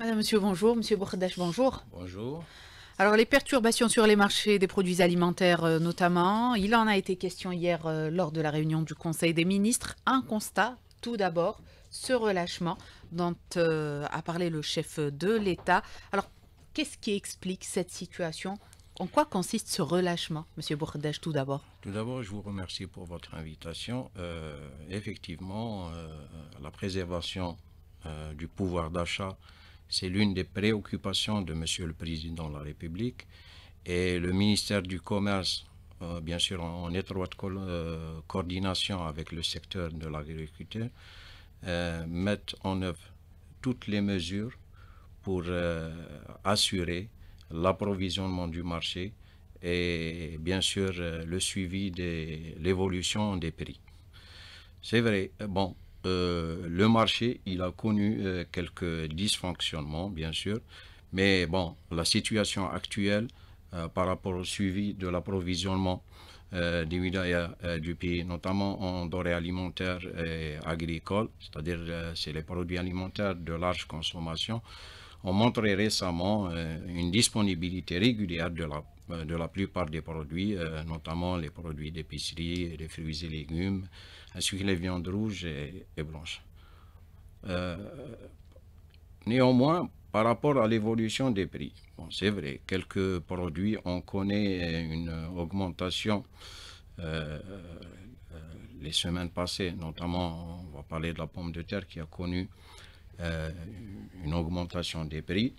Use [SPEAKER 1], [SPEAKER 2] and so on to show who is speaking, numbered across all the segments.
[SPEAKER 1] Madame, monsieur, bonjour. Monsieur Bourdache, bonjour. Bonjour. Alors, les perturbations sur les marchés des produits alimentaires, euh, notamment, il en a été question hier euh, lors de la réunion du Conseil des ministres. Un constat, tout d'abord, ce relâchement dont euh, a parlé le chef de l'État. Alors, qu'est-ce qui explique cette situation En quoi consiste ce relâchement, Monsieur Bourdache, tout d'abord
[SPEAKER 2] Tout d'abord, je vous remercie pour votre invitation. effectivement, la préservation du pouvoir d'achat c'est l'une des préoccupations de Monsieur le Président de la République et le ministère du Commerce, euh, bien sûr en, étroite euh, coordination avec le secteur de l'agriculture, euh, met en œuvre toutes les mesures pour assurer l'approvisionnement du marché et bien sûr le suivi de l'évolution des prix. C'est vrai, bon, euh, le marché, il a connu euh, quelques dysfonctionnements, bien sûr, mais bon, la situation actuelle euh, par rapport au suivi de l'approvisionnement des du pays, notamment en doré alimentaire et agricole, c'est-à-dire c'est les produits alimentaires de large consommation, ont montré récemment une disponibilité régulière de la euh, de la plupart des produits, euh, notamment les produits d'épicerie, les fruits et légumes, ainsi que les viandes rouges et, blanches. Euh, néanmoins, par rapport à l'évolution des prix, bon, c'est vrai, quelques produits, ont connu une augmentation les semaines passées, notamment on va parler de la pomme de terre qui a connu une augmentation des prix.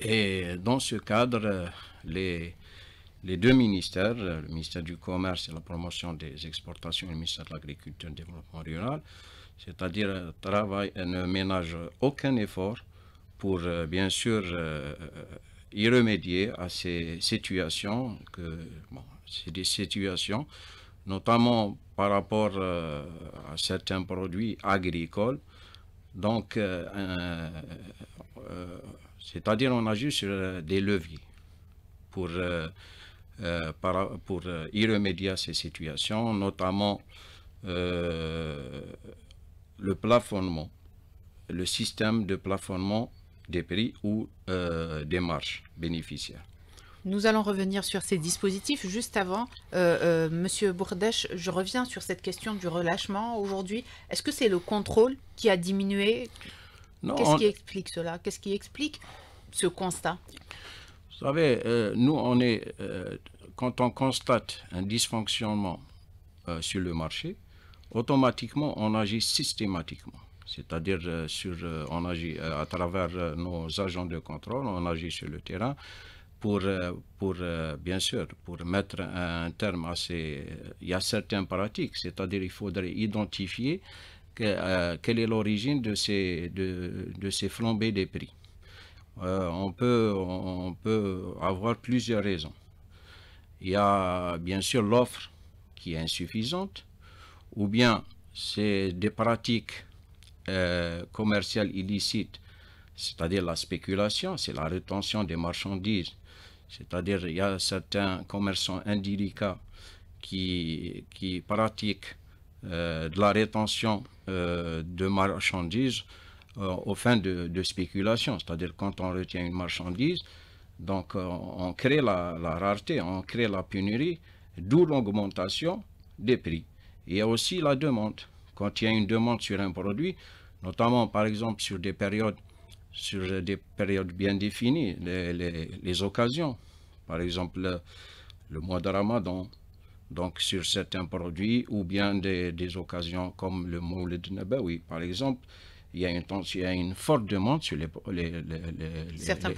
[SPEAKER 2] Et dans ce cadre, les, deux ministères, le ministère du Commerce et la promotion des exportations et le ministère de l'Agriculture et du Développement rural, c'est-à-dire travaillent ne ménagent aucun effort pour euh, bien sûr euh, y remédier à ces situations, notamment par rapport euh, à certains produits agricoles. Donc, c'est-à-dire on a sur euh, des leviers pour, euh, euh, pour y remédier à ces situations, notamment le plafonnement, le système de plafonnement des prix ou des marges bénéficiaires.
[SPEAKER 1] Nous allons revenir sur ces dispositifs. Juste avant, Monsieur Bourdèche, je reviens sur cette question du relâchement aujourd'hui. Est-ce que c'est le contrôle qui a diminué Qu'est-ce qui explique cela Qu'est-ce qui explique ce constat
[SPEAKER 2] Vous savez, euh, nous, on est, euh, quand on constate un dysfonctionnement euh, sur le marché, automatiquement, on agit systématiquement. C'est-à-dire, sur, on agit à travers nos agents de contrôle, on agit sur le terrain pour, pour bien sûr, pour mettre un terme à ces... Il y a certaines pratiques, c'est-à-dire il faudrait identifier euh, quelle est l'origine de ces, de, de, ces flambées des prix. Euh, on, peut, on peut avoir plusieurs raisons. Il y a bien sûr l'offre qui est insuffisante, ou bien c'est des pratiques euh, commerciales illicites, c'est-à-dire la spéculation, c'est la rétention des marchandises, c'est-à-dire il y a certains commerçants indélicats qui, qui pratiquent euh, de la rétention euh, de marchandises euh, aux fins de, spéculation. C'est-à-dire quand on retient une marchandise, donc on crée la, rareté, on crée la pénurie, d'où l'augmentation des prix. Il y a aussi la demande. Quand il y a une demande sur un produit, notamment par exemple sur des périodes, sur des périodes bien définies, les, occasions, par exemple le mois de Ramadan, donc sur certains produits ou bien des, occasions comme le de Nabawi, par exemple. Il y, a une, forte demande sur certains,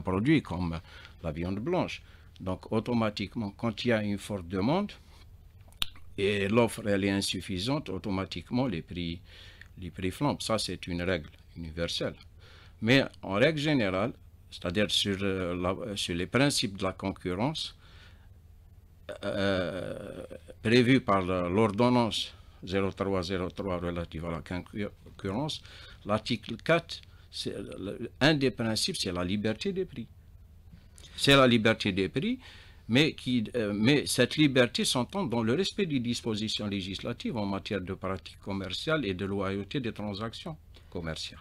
[SPEAKER 2] produits. comme la viande blanche. Donc automatiquement, quand il y a une forte demande et l'offre elle est insuffisante, automatiquement les prix, les prix flambent. Ça, c'est une règle universelle. Mais en règle générale, c'est-à-dire sur euh, les principes de la concurrence, euh, prévu par l'ordonnance 0303 relative à la concurrence, l'article 4, un des principes, c'est la liberté des prix. C'est la liberté des prix, mais, qui, euh, mais cette liberté s'entend dans le respect des dispositions législatives en matière de pratiques commerciales et de loyauté des transactions commerciales.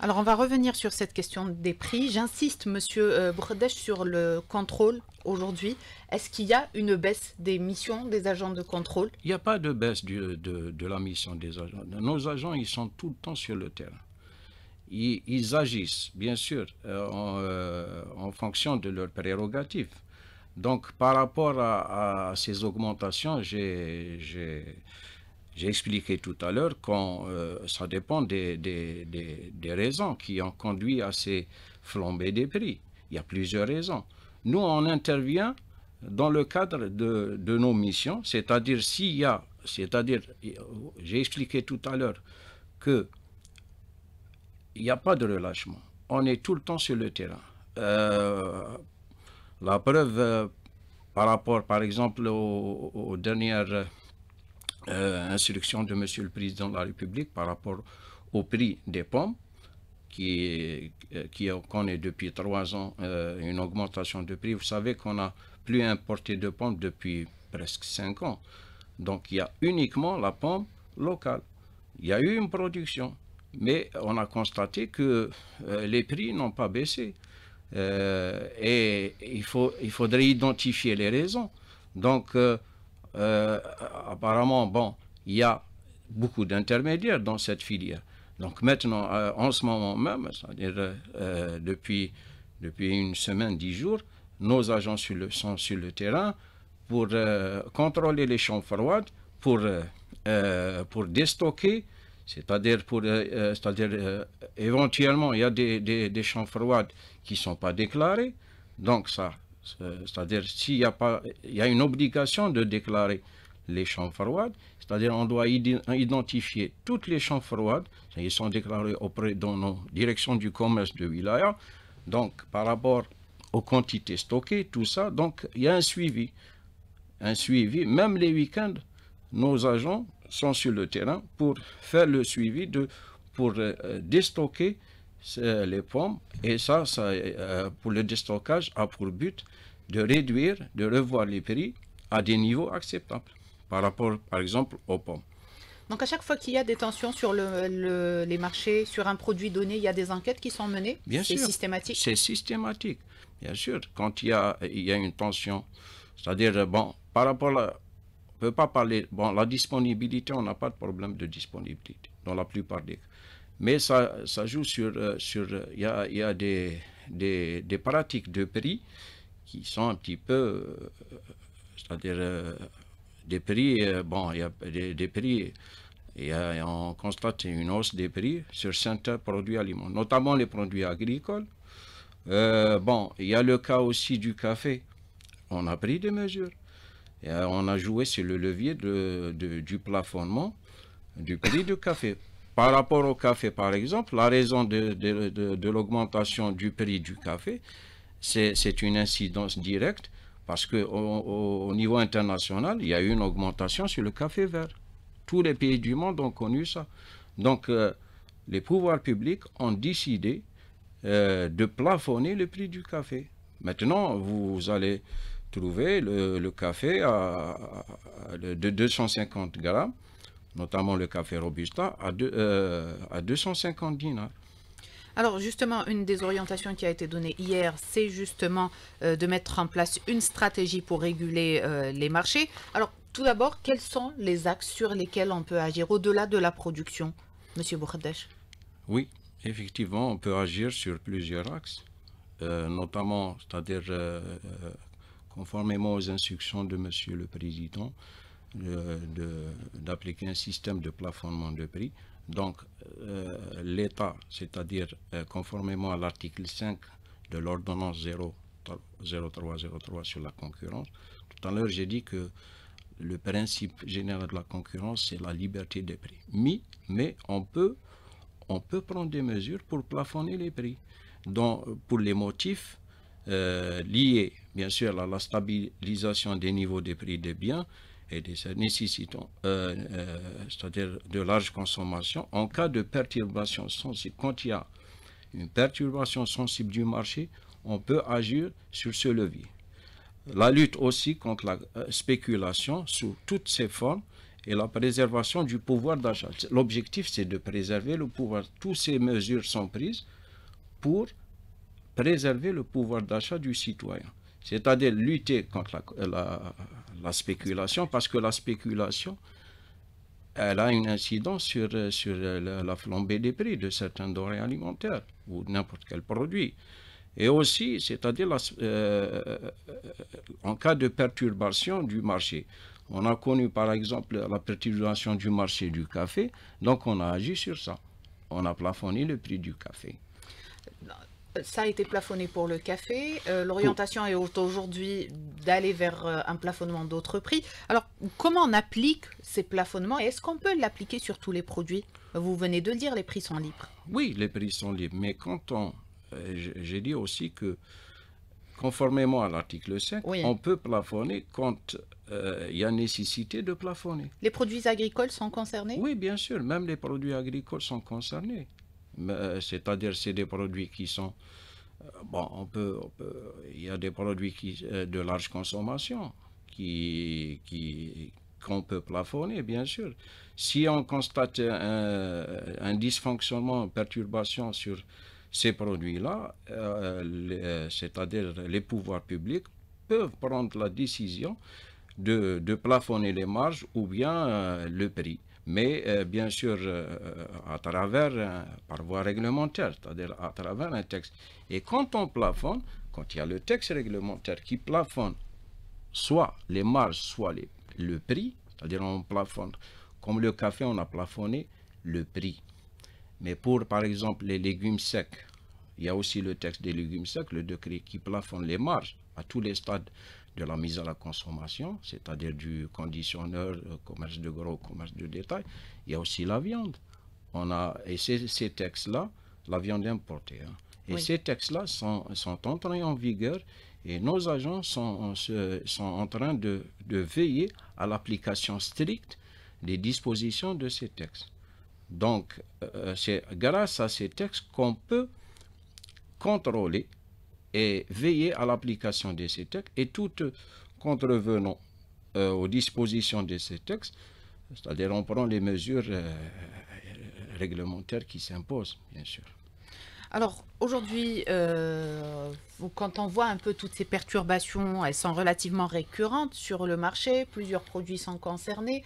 [SPEAKER 1] Alors, on va revenir sur cette question des prix. J'insiste, Monsieur euh, Brodèche, sur le contrôle aujourd'hui. Est-ce qu'il y a une baisse des missions des agents de contrôle
[SPEAKER 2] Il n'y a pas de baisse de, la mission des agents. Nos agents, ils sont tout le temps sur le terrain. Ils, agissent, bien sûr, euh, euh, en, fonction de leurs prérogatives. Donc, par rapport à ces augmentations, j'ai j'ai expliqué tout à l'heure que euh, ça dépend des, raisons qui ont conduit à ces flambées des prix. Il y a plusieurs raisons. Nous, on intervient dans le cadre de, nos missions, c'est-à-dire s'il y a, c'est-à-dire, j'ai expliqué tout à l'heure que il n'y a pas de relâchement. On est tout le temps sur le terrain. Euh, la preuve, euh, par rapport, par exemple, aux dernières euh, instruction de Monsieur le Président de la République par rapport au prix des pommes, qui, qui est depuis trois ans euh, une augmentation de prix. Vous savez qu'on n'a plus importé de pommes depuis presque cinq ans. Donc il y a uniquement la pomme locale. Il y a eu une production, mais on a constaté que euh, les prix n'ont pas baissé. et il, faut, il faudrait identifier les raisons. Donc euh, apparemment, bon, il y a beaucoup d'intermédiaires dans cette filière. Donc maintenant, euh, en ce moment même, c'est-à-dire euh, depuis, depuis une semaine, dix jours, nos agents sur le, sont sur le terrain pour contrôler les champs froids, pour, pour déstocker, c'est-à-dire pour, éventuellement, il y a des, champs froids qui ne sont pas déclarés. Donc ça, euh, c'est-à-dire, s'il y, a y a une obligation de déclarer les champs froids, c'est-à-dire on doit identifier toutes les champs froids, ils sont déclarés auprès de nos directions du commerce de Wilaya, donc par rapport aux quantités stockées, tout ça, donc il y a un suivi. Un suivi, même les week-ends, nos agents sont sur le terrain pour faire le suivi, de, pour euh, déstocker euh, les pommes. Et ça, ça euh, pour le déstockage, a pour but de réduire, de revoir les prix à des niveaux acceptables par rapport, par exemple, aux pommes.
[SPEAKER 1] Donc à chaque fois qu'il y a des tensions sur le, les marchés, sur un produit donné, il y a des enquêtes qui sont menées Bien C'est systématique
[SPEAKER 2] C'est systématique, bien sûr. Quand il y a, il y a une tension, c'est-à-dire, euh, bon, par rapport à... peut pas parler... Bon, la disponibilité, on n'a pas de problème de disponibilité dans la plupart des cas. Mais ça, joue sur... Euh, euh, il y, a, des, pratiques de prix qui sont un petit peu... Euh, c'est-à-dire des prix... bon, il y a des, prix... Et on constate une hausse des prix sur certains produits alimentaires, notamment les produits agricoles. bon, il y a le cas aussi du café. On a pris des mesures. Et on a joué sur le levier du plafonnement du prix du café. Par rapport au café, par exemple, la raison de, l'augmentation du prix du café, c'est une incidence directe parce qu'au niveau international, il y a eu une augmentation sur le café vert. Tous les pays du monde ont connu ça. Donc, euh, les pouvoirs publics ont décidé euh, de plafonner le prix du café. Maintenant, vous allez trouver le, café à, de 250 grammes notamment le café Robusta, à, euh, à 250 dinars.
[SPEAKER 1] Alors justement, une des orientations qui a été donnée hier, c'est justement euh, de mettre en place une stratégie pour réguler euh, les marchés. Alors tout d'abord, quels sont les axes sur lesquels on peut agir au-delà de la production, Monsieur Bourdèche
[SPEAKER 2] Oui, effectivement, on peut agir sur plusieurs axes, notamment, c'est-à-dire, conformément aux instructions de Monsieur le Président, euh, d'appliquer un système de plafonnement de prix. Donc, euh, l'État, c'est-à-dire euh, conformément à l'article 5 de l'ordonnance 0303 sur la concurrence, tout à l'heure j'ai dit que le principe général de la concurrence, c'est la liberté des prix. Mais, mais on, peut, on peut prendre des mesures pour plafonner les prix. Donc, pour les motifs liés, bien sûr, à la stabilisation des niveaux des prix des biens, et euh, nécessitant euh, euh, c'est-à-dire de large consommation en cas de perturbation sensible. Quand il y a une perturbation sensible du marché, on peut agir sur ce levier. La lutte aussi contre la spéculation sous toutes ses formes et la préservation du pouvoir d'achat. L'objectif, c'est de préserver le pouvoir. Toutes ces mesures sont prises pour préserver le pouvoir d'achat du citoyen c'est-à-dire lutter contre la, spéculation, parce que la spéculation, elle a une incidence sur, la, flambée des prix de certains denrées alimentaires ou n'importe quel produit. Et aussi, c'est-à-dire euh, euh, en cas de perturbation du marché. On a connu par exemple la perturbation du marché du café, donc on a agi sur ça. On a plafonné le prix du café
[SPEAKER 1] ça a été plafonné pour le café. Euh, l'orientation est aujourd'hui d'aller vers euh, un plafonnement d'autres prix. Alors, comment on applique ces plafonnements et est-ce qu'on peut l'appliquer sur tous les produits Vous venez de le dire, les prix sont libres.
[SPEAKER 2] Oui, les prix sont libres. Mais quand on... Euh, j'ai dit aussi que, conformément à l'article 5, on peut plafonner quand il y a nécessité de plafonner.
[SPEAKER 1] Les produits agricoles sont concernés Oui, bien sûr.
[SPEAKER 2] Même les produits agricoles sont concernés. Euh, c'est-à-dire c'est des produits qui sont euh, bon, on peut, il y a des produits euh, de large consommation qu'on peut plafonner, bien sûr. Si on constate un, dysfonctionnement, une perturbation sur ces produits-là, c'est-à-dire les pouvoirs publics peuvent prendre la décision de, plafonner les marges ou bien le prix mais euh, bien sûr euh, euh, à travers, par voie réglementaire, c'est-à-dire à travers un texte. Et quand on plafonne, quand il y a le texte réglementaire qui plafonne soit les marges, soit les, le prix, c'est-à-dire on plafonne, comme le café, on a plafonné le prix. Mais pour, par exemple, les légumes secs, il y a aussi le texte des légumes secs, le décret qui plafonne les marges à tous les stades de la mise à la consommation, c'est-à-dire du conditionneur, euh, commerce de gros, commerce de détail. Il y a aussi la viande. On a, et ces textes-là, la viande importée. Hein. Et ces textes-là sont, sont, entrés en vigueur et nos agents sont, euh, en train de, veiller à l'application stricte des dispositions de ces textes. Donc, euh, c'est grâce à ces textes qu'on peut contrôler et veiller à l'application de ces textes et tout contrevenant euh, aux dispositions de ces textes, c'est-à-dire on prend les mesures euh, réglementaires qui s'imposent, bien sûr.
[SPEAKER 1] Alors aujourd'hui, euh, quand on voit un peu toutes ces perturbations, elles sont relativement récurrentes sur le marché, plusieurs produits sont concernés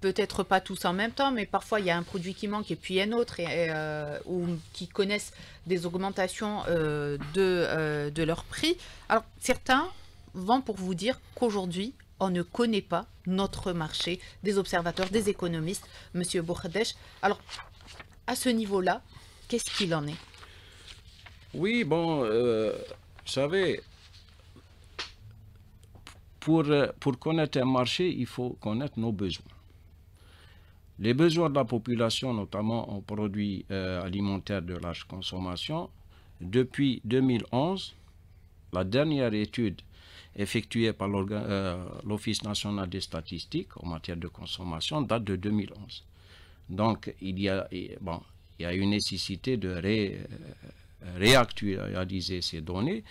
[SPEAKER 1] peut-être pas tous en même temps, mais parfois il y a un produit qui manque et puis un autre, euh, ou qui connaissent des augmentations euh, de, euh, de, leur prix. Alors certains vont pour vous dire qu'aujourd'hui, on ne connaît pas notre marché, des observateurs, des économistes, Monsieur Bourdèche, Alors, à ce niveau-là, qu'est-ce qu'il en est
[SPEAKER 2] Oui, bon, vous savez, pour, pour connaître un marché, il faut connaître nos besoins. Les besoins de la population, notamment en produits euh, alimentaires de large consommation, depuis 2011, la dernière étude effectuée par euh, l'Office national des statistiques en matière de consommation date de 2011. Donc, il y a, une nécessité de euh, réactualiser ces données.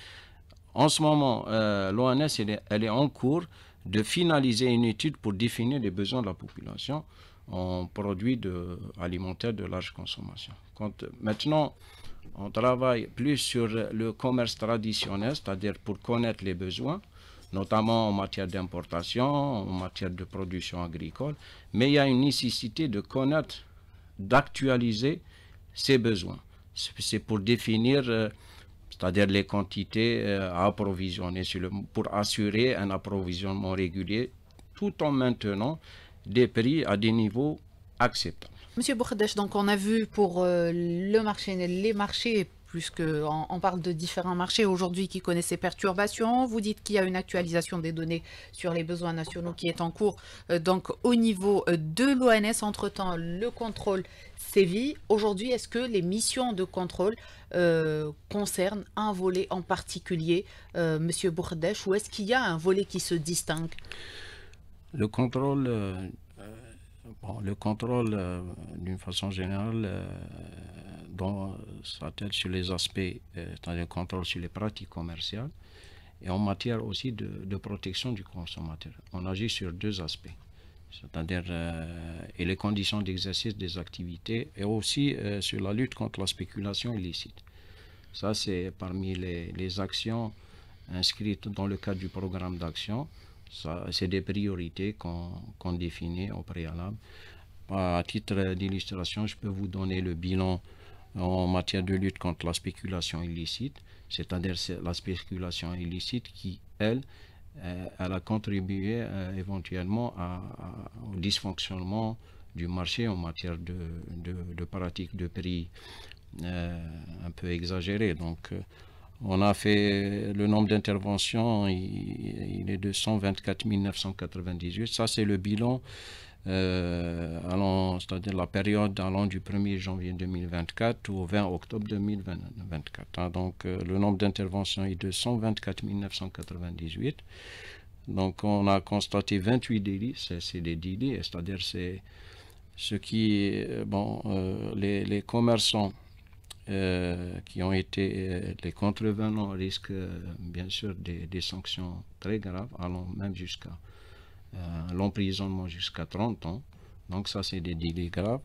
[SPEAKER 2] En ce moment, l'ONS est en cours de finaliser une étude pour définir les besoins de la population en produits de, alimentaires de large consommation. Quand, maintenant, on travaille plus sur le commerce traditionnel, c'est-à-dire pour connaître les besoins, notamment en matière d'importation, en matière de production agricole, mais il y a une nécessité de connaître, d'actualiser ces besoins. C'est pour définir euh, c'est-à-dire les quantités euh, à approvisionner sur pour assurer un approvisionnement régulier tout en maintenant des prix à des niveaux acceptables.
[SPEAKER 1] Monsieur Bourdèche, donc on a vu pour euh, le marché, les marchés puisque on, parle de différents marchés aujourd'hui qui connaissent ces perturbations. Vous dites qu'il y a une actualisation des données sur les besoins nationaux qui est en cours. Euh, donc au niveau euh, de l'ONS, entre-temps, le contrôle sévit. Aujourd'hui, est-ce que les missions de contrôle concernent un volet en particulier, Monsieur Bourdèche ou est-ce qu'il y a un volet qui se distingue
[SPEAKER 2] le contrôle, euh, euh, le contrôle euh, d'une façon générale, dont sur les aspects, c'est-à-dire le contrôle sur les pratiques commerciales et en matière aussi de, protection du consommateur. On agit sur deux aspects, c'est-à-dire et les conditions d'exercice des activités et aussi sur la lutte contre la spéculation illicite. Ça, c'est parmi les actions inscrites dans le cadre du programme d'action c'est des priorités qu'on définit au préalable. À titre d'illustration, je peux vous donner le bilan en matière de lutte contre la spéculation illicite, c'est-à-dire la spéculation illicite qui, elle, euh, a contribué euh, éventuellement au dysfonctionnement du marché en matière de, pratiques de prix euh, un peu exagérées. Donc, on a fait euh, le nombre d'interventions, il, est de 124 998. Ça, c'est le bilan, euh, c'est-à-dire la période allant du 1er janvier 2024 au 20 octobre 2024. Hein, donc, euh, le nombre d'interventions est de 124 998. Donc, on a constaté 28 délits, c'est des délits, c'est-à-dire c'est ce qui, euh, bon, les, les commerçants euh, qui ont été euh, les contrevenants risquent euh, bien sûr des, sanctions très graves, allant même jusqu'à l'emprisonnement jusqu'à 30 ans. Donc ça, c'est des délits graves.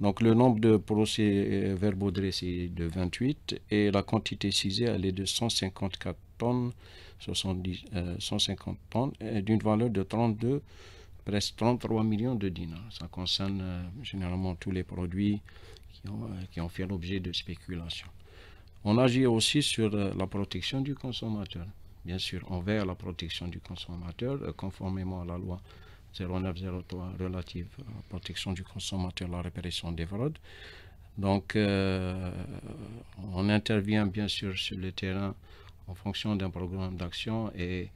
[SPEAKER 2] Donc le nombre de procès verbaux dressés de 28 et la quantité cisée, elle est de 154 tonnes, 70, 150 tonnes, d'une valeur de 32, presque 33 millions de dinars. Ça concerne généralement tous les produits euh, qui ont, fait l'objet de spéculation. On agit aussi sur euh, la protection du consommateur, bien sûr, envers la protection du consommateur, euh, conformément à la loi 0903 relative à la protection du consommateur, la réparation des fraudes. Donc, on intervient bien sûr sur le terrain en fonction d'un programme d'action et,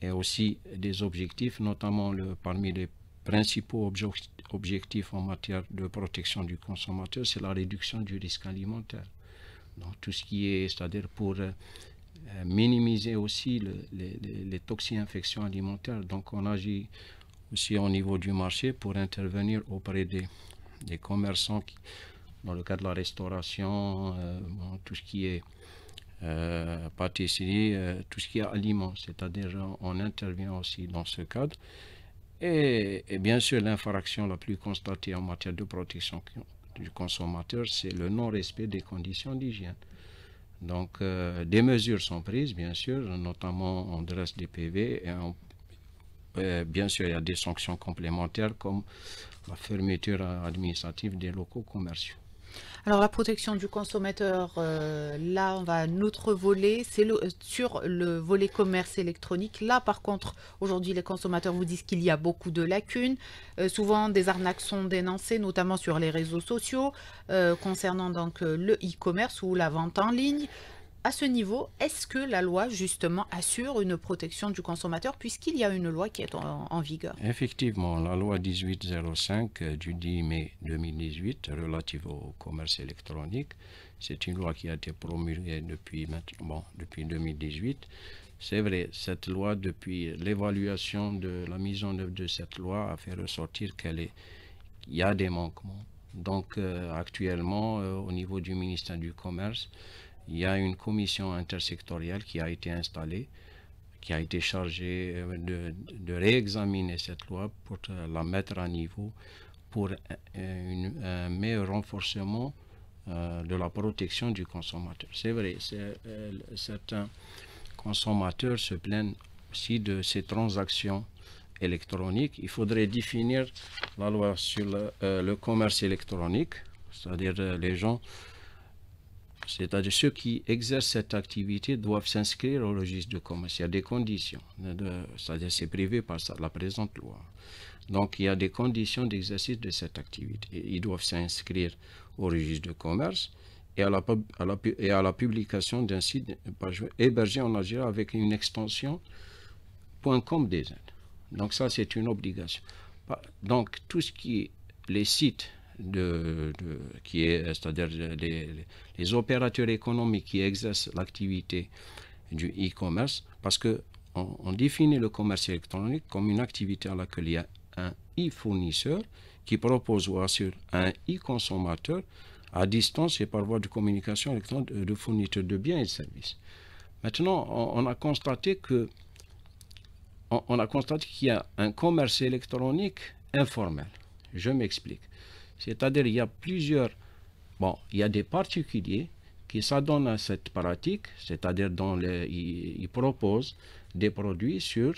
[SPEAKER 2] et, aussi des objectifs, notamment le, parmi les principaux objectifs objectif en matière de protection du consommateur, c'est la réduction du risque alimentaire. Donc tout ce qui est, c'est-à-dire pour euh, minimiser aussi les, les toxi-infections alimentaires. Donc on agit aussi au niveau du marché pour intervenir auprès des, des commerçants dans le cadre de la restauration, euh, tout ce qui est euh, pâtisserie, tout ce qui est aliment. C'est-à-dire on intervient aussi dans ce cadre. Et, bien sûr, l'infraction la plus constatée en matière de protection du consommateur, c'est le non-respect des conditions d'hygiène. Donc, euh, des mesures sont prises, bien sûr, notamment en dresse des PV et euh, bien sûr, il y a des sanctions complémentaires comme la fermeture administrative des locaux commerciaux.
[SPEAKER 1] Alors la protection du consommateur, euh, là on va à un volet, c'est euh, sur le volet commerce électronique. Là par contre, aujourd'hui les consommateurs vous disent qu'il y a beaucoup de lacunes. Euh, souvent des arnaques sont dénoncées, notamment sur les réseaux sociaux, concernant donc le e-commerce ou la vente en ligne à ce niveau, est-ce que la loi justement assure une protection du consommateur puisqu'il y a une loi qui est en, vigueur
[SPEAKER 2] Effectivement, la loi 1805 euh, du 10 mai 2018 relative au commerce électronique, c'est une loi qui a été promulguée depuis, depuis 2018. C'est vrai, cette loi, depuis l'évaluation de la mise en œuvre de cette loi, a fait ressortir qu'il y a des manquements. Donc euh, actuellement, euh, au niveau du ministère du Commerce, il y a une commission intersectorielle qui a été installée, qui a été chargée euh, de, réexaminer cette loi pour euh, la mettre à niveau pour euh, un meilleur renforcement de la protection du consommateur. C'est vrai, certains consommateurs se plaignent aussi de ces transactions électroniques. Il faudrait définir la loi sur le, le commerce électronique, c'est-à-dire les gens c'est-à-dire ceux qui exercent cette activité doivent s'inscrire au registre de commerce. Il y a des conditions. C'est-à-dire c'est privé par la présente loi. Donc il y a des conditions d'exercice de cette activité. Ils doivent s'inscrire au registre de commerce et à la, et à la publication d'un site hébergé en Algérie avec une extension .com des Donc ça c'est une obligation. Donc tout ce qui est les sites de, qui est, c'est-à-dire les, opérateurs économiques qui exercent l'activité du e-commerce, parce que on, définit le commerce électronique comme une activité à laquelle il y a un e-fournisseur qui propose ou assure un e-consommateur à distance et par voie de communication électronique de fournisseurs de biens et de services. Maintenant, on, a constaté que on a constaté qu'il y a un commerce électronique informel. Je m'explique. C'est-à-dire il y a plusieurs... Bon, il y a des particuliers qui s'adonnent à cette pratique, c'est-à-dire dont ils, proposent des produits sur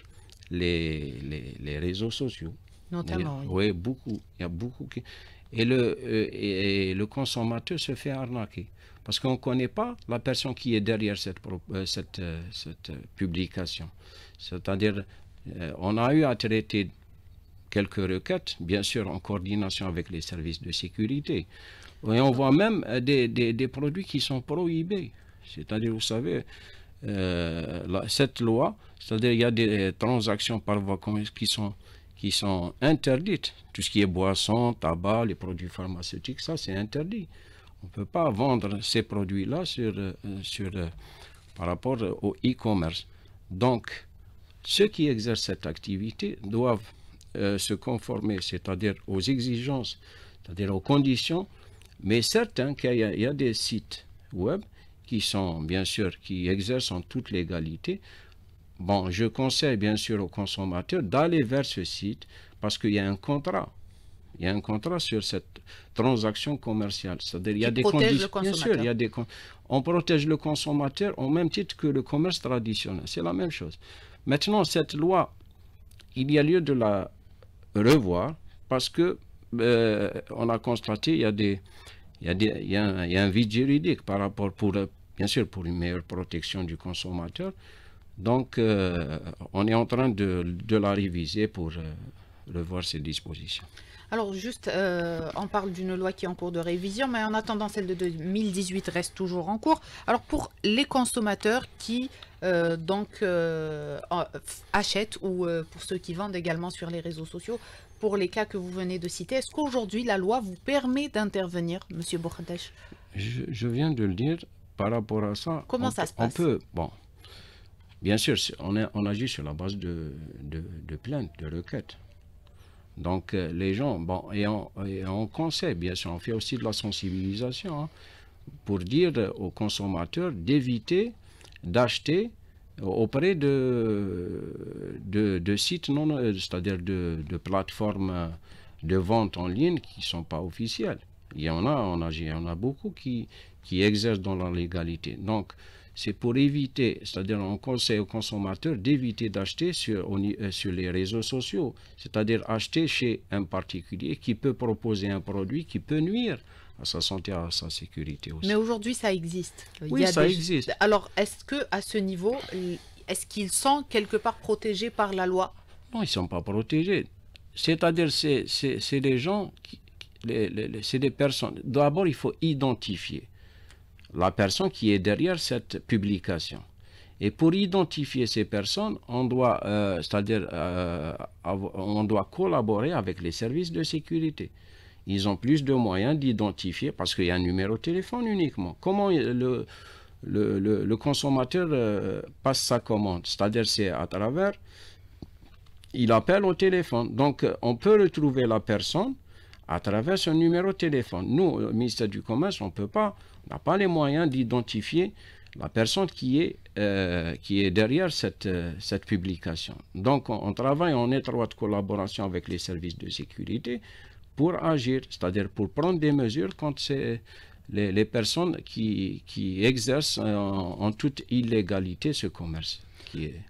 [SPEAKER 2] les, réseaux sociaux. Notamment. Oui, beaucoup. Il y a beaucoup qui... Et le, euh, le consommateur se fait arnaquer. Parce qu'on ne connaît pas la personne qui est derrière cette, euh, cette, euh, cette publication. C'est-à-dire, on a eu à traiter quelques requêtes, bien sûr en coordination avec les services de sécurité. Et on voit même euh, des, des, produits qui sont prohibés. C'est-à-dire, vous savez, euh, cette loi, c'est-à-dire il y a des euh, transactions par voie commerce qui sont, qui sont interdites. Tout ce qui est boisson, tabac, les produits pharmaceutiques, ça c'est interdit. On ne peut pas vendre ces produits-là sur, sur, par rapport au e-commerce. Donc, ceux qui exercent cette activité doivent euh, se conformer, c'est-à-dire aux exigences, c'est-à-dire aux conditions, mais certains, qu'il y, a des sites web qui sont, bien sûr, qui exercent en toute légalité. Bon, je conseille bien sûr aux consommateurs d'aller vers ce site parce qu'il y a un contrat. Il y a un contrat sur cette transaction commerciale. C'est-à-dire, il y a des conditions. y des on protège le consommateur au même titre que le commerce traditionnel. C'est la même chose. Maintenant, cette loi, il y a lieu de la revoir parce que euh, on a constaté il y a des un, vide juridique par rapport pour bien sûr pour une meilleure protection du consommateur. Donc euh, on est en train de, la réviser pour euh, revoir ces dispositions.
[SPEAKER 1] Alors juste, euh, on parle d'une loi qui est en cours de révision, mais en attendant, celle de 2018 reste toujours en cours. Alors pour les consommateurs qui euh, donc euh, achètent ou pour ceux qui vendent également sur les réseaux sociaux, pour les cas que vous venez de citer, est-ce qu'aujourd'hui la loi vous permet d'intervenir, Monsieur Bourdesh
[SPEAKER 2] je, viens de le dire par rapport à ça.
[SPEAKER 1] Comment ça se passe On
[SPEAKER 2] peut, bon, bien sûr, on, est, on agit sur la base de, de, de plaintes, de requêtes. Donc euh, les gens, bon, et on, conseille bien sûr, on fait aussi de la sensibilisation hein, pour dire aux consommateurs d'éviter d'acheter auprès de, sites non, euh, c'est-à-dire de, plateformes de vente en ligne qui ne sont pas officielles. Il y en a, on a, en a beaucoup qui, exercent dans la légalité. Donc, c'est pour éviter, c'est-à-dire on conseille aux consommateurs d'éviter d'acheter euh, sur, les réseaux sociaux, c'est-à-dire acheter chez un particulier qui peut proposer un produit qui peut nuire à sa santé, à sa sécurité aussi.
[SPEAKER 1] Mais aujourd'hui, ça existe. Oui, ça existe. Alors, est-ce que à ce niveau, est-ce qu'ils sont quelque part protégés par la loi
[SPEAKER 2] Non, ils ne sont pas protégés. C'est-à-dire, c'est des gens, c'est des personnes. D'abord, il faut identifier la personne qui est derrière cette publication. Et pour identifier ces personnes, on doit, euh, c'est-à-dire, euh, on doit collaborer avec les services de sécurité. Ils ont plus de moyens d'identifier parce qu'il y a un numéro de téléphone uniquement. Comment le, consommateur euh, passe sa commande C'est-à-dire, c'est à travers, il appelle au téléphone. Donc, on peut retrouver la personne à travers son numéro de téléphone. Nous, au ministère du Commerce, on ne peut pas on n'a pas les moyens d'identifier la personne qui est, euh, qui est derrière cette, euh, cette publication. Donc, on, travaille en étroite collaboration avec les services de sécurité pour agir, c'est-à-dire pour prendre des mesures contre les, les, personnes qui, qui exercent en, toute illégalité ce commerce qui est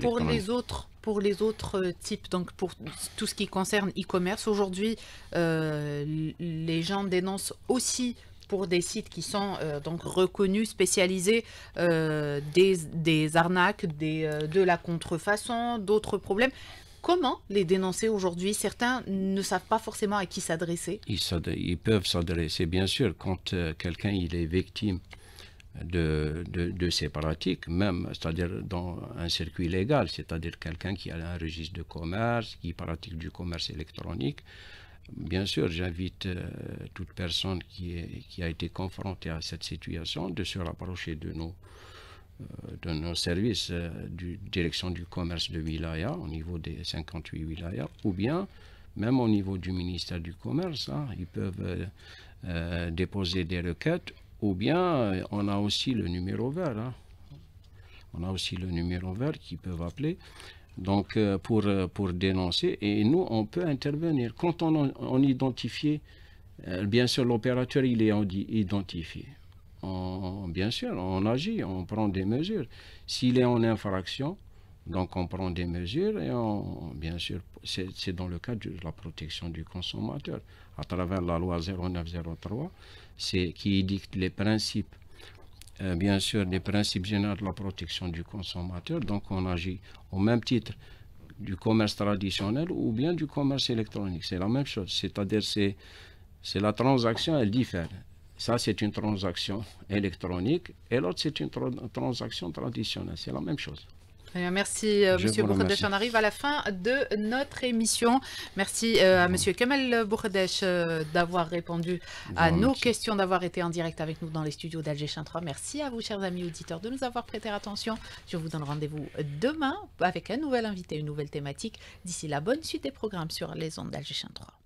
[SPEAKER 2] Pour les
[SPEAKER 1] autres pour les autres euh, types, donc pour tout ce qui concerne e-commerce, aujourd'hui, les gens dénoncent aussi pour des sites qui sont euh, donc reconnus, spécialisés euh, des, des, arnaques, des, euh, de la contrefaçon, d'autres problèmes. Comment les dénoncer aujourd'hui Certains ne savent pas forcément à qui s'adresser.
[SPEAKER 2] Ils, ils, peuvent s'adresser, bien sûr, quand quelqu'un il est victime de, de, de, ces pratiques, même, c'est-à-dire dans un circuit légal, c'est-à-dire quelqu'un qui a un registre de commerce, qui pratique du commerce électronique. Bien sûr, j'invite euh, toute personne qui, a été confrontée à cette situation de se rapprocher de nos, services euh, de nos services euh, direction du commerce de Wilaya, au niveau des 58 Wilaya, ou bien même au niveau du ministère du Commerce, hein. ils peuvent déposer des requêtes, ou bien on a aussi le numéro vert. Hein. On a aussi le numéro vert qu'ils peuvent appeler donc euh, pour, euh, pour dénoncer. Et nous, on peut intervenir. Quand on, on identifie, euh, bien sûr, l'opérateur, il est identifié. bien sûr, on agit, on prend des mesures. S'il est en infraction, donc on prend des mesures et on, bien sûr, c'est dans le cadre de la protection du consommateur à travers la loi 0903 qui dicte les principes euh, bien sûr les principes généraux de la protection du consommateur. Donc on agit au même titre du commerce traditionnel ou bien du commerce électronique. C'est la même chose. C'est-à-dire c'est la transaction, elle diffère. Ça, c'est une transaction électronique et l'autre, c'est une transaction traditionnelle. C'est la même chose.
[SPEAKER 1] Eh merci euh, Monsieur On arrive à la fin de notre émission. Merci euh, à Monsieur Kamel Bourdèche euh, d'avoir répondu à nos questions, d'avoir été en direct avec nous dans les studios d'Alger 3. Merci à vous, chers amis auditeurs, de nous avoir prêté attention. Je vous donne rendez-vous demain avec un nouvel invité, une nouvelle thématique. D'ici la bonne suite des programmes sur les ondes d'Alger 3.